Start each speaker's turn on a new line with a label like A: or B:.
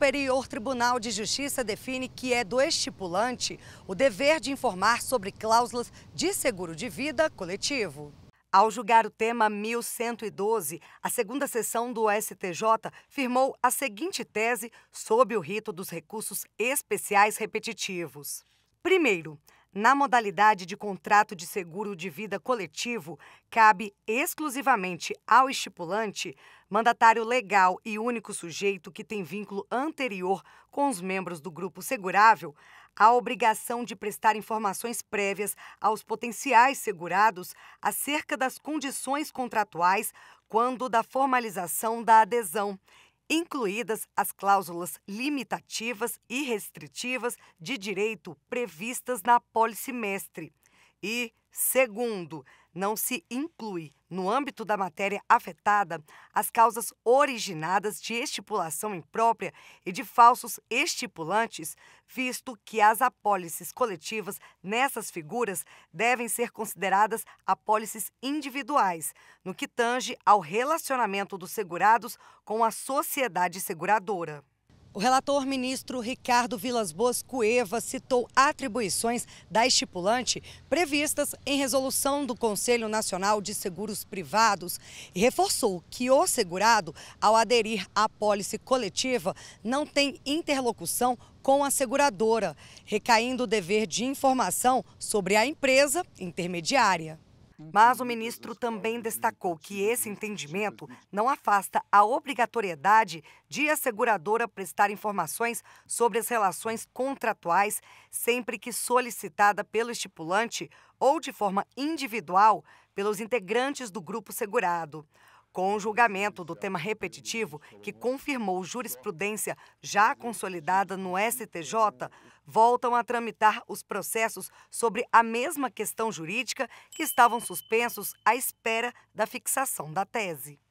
A: Superior Tribunal de Justiça define que é do estipulante o dever de informar sobre cláusulas de seguro de vida coletivo. Ao julgar o tema 1112, a segunda sessão do STJ firmou a seguinte tese sob o rito dos recursos especiais repetitivos. Primeiro, na modalidade de contrato de seguro de vida coletivo, cabe exclusivamente ao estipulante, mandatário legal e único sujeito que tem vínculo anterior com os membros do grupo segurável, a obrigação de prestar informações prévias aos potenciais segurados acerca das condições contratuais quando da formalização da adesão incluídas as cláusulas limitativas e restritivas de direito previstas na apólice mestre, e, segundo, não se inclui no âmbito da matéria afetada as causas originadas de estipulação imprópria e de falsos estipulantes, visto que as apólices coletivas nessas figuras devem ser consideradas apólices individuais, no que tange ao relacionamento dos segurados com a sociedade seguradora. O relator ministro Ricardo Vilas Boas Cueva citou atribuições da estipulante previstas em resolução do Conselho Nacional de Seguros Privados e reforçou que o segurado, ao aderir à pólice coletiva, não tem interlocução com a seguradora, recaindo o dever de informação sobre a empresa intermediária. Mas o ministro também destacou que esse entendimento não afasta a obrigatoriedade de a seguradora prestar informações sobre as relações contratuais sempre que solicitada pelo estipulante ou de forma individual pelos integrantes do grupo segurado. Com o julgamento do tema repetitivo, que confirmou jurisprudência já consolidada no STJ, voltam a tramitar os processos sobre a mesma questão jurídica que estavam suspensos à espera da fixação da tese.